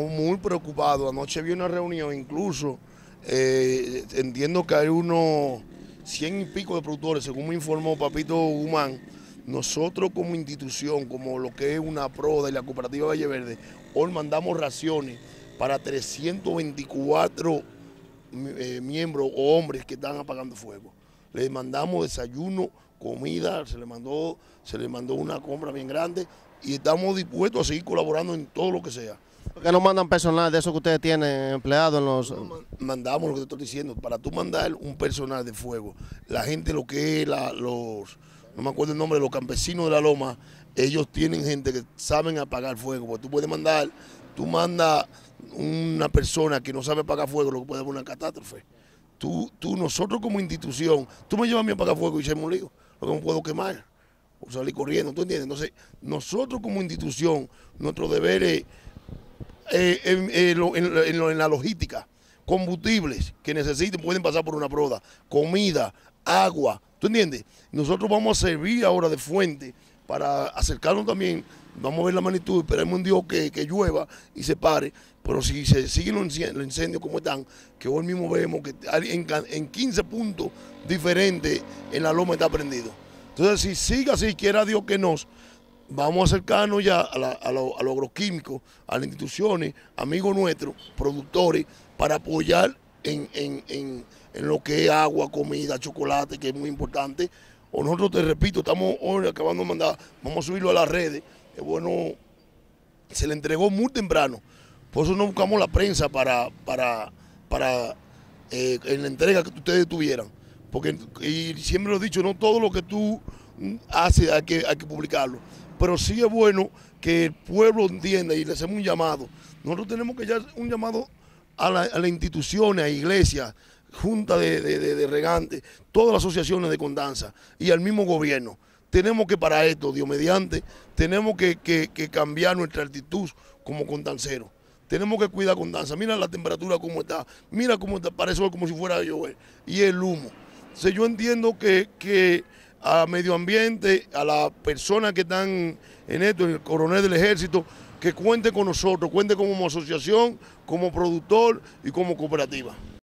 Muy preocupado, anoche vi una reunión, incluso eh, entiendo que hay unos 100 y pico de productores, según me informó Papito Guzmán. Nosotros como institución, como lo que es una PRODA y la cooperativa Valle Verde, hoy mandamos raciones para 324 eh, miembros o hombres que están apagando fuego. Les mandamos desayuno, comida, se mandó, se les mandó una compra bien grande y estamos dispuestos a seguir colaborando en todo lo que sea. ¿Por qué no mandan personal de eso que ustedes tienen empleados? en los...? mandamos lo que te estoy diciendo. Para tú mandar un personal de fuego, la gente lo que es los... No me acuerdo el nombre, los campesinos de la loma, ellos tienen gente que saben apagar fuego. Porque tú puedes mandar, tú mandas una persona que no sabe apagar fuego, lo que puede ser una catástrofe. Tú, tú, nosotros como institución, tú me llevas a mí a apagar fuego y se me lío, lo que me puedo quemar o salir corriendo, ¿tú entiendes? Entonces, nosotros como institución, nuestro deber es eh, eh, en, la logística, combustibles que necesiten pueden pasar por una proda, comida, agua, ¿tú entiendes? Nosotros vamos a servir ahora de fuente para acercarnos también, vamos a ver la magnitud, esperemos un Dios que, llueva y se pare, pero si se siguen los incendios, como están, que hoy mismo vemos que en, en 15 puntos diferentes en la loma está prendido. Entonces, si siga así, quiera Dios que nos vamos a acercarnos ya a, a, a los agroquímicos, a las instituciones, amigos nuestros, productores, para apoyar en, lo que es agua, comida, chocolate, que es muy importante. O nosotros, te repito, estamos hoy acabando de mandar, vamos a subirlo a las redes. bueno, se le entregó muy temprano. Por eso no buscamos la prensa para, para, para eh, en la entrega que ustedes tuvieran. Porque, y siempre lo he dicho, no todo lo que tú haces que, hay que publicarlo pero sí es bueno que el pueblo entienda y le hacemos un llamado. Nosotros tenemos que hacer un llamado a las instituciones, a iglesias, junta de, regantes, todas las asociaciones de condanza y al mismo gobierno. Tenemos que para esto, Dios mediante, tenemos que, cambiar nuestra actitud como condanceros. Tenemos que cuidar condanza. Mira la temperatura como está. Mira cómo está, parece como si fuera a llover. Y el humo. O yo entiendo que a medio ambiente, a las personas que están en esto, el coronel del ejército, que cuente con nosotros, cuente como asociación, como productor y como cooperativa.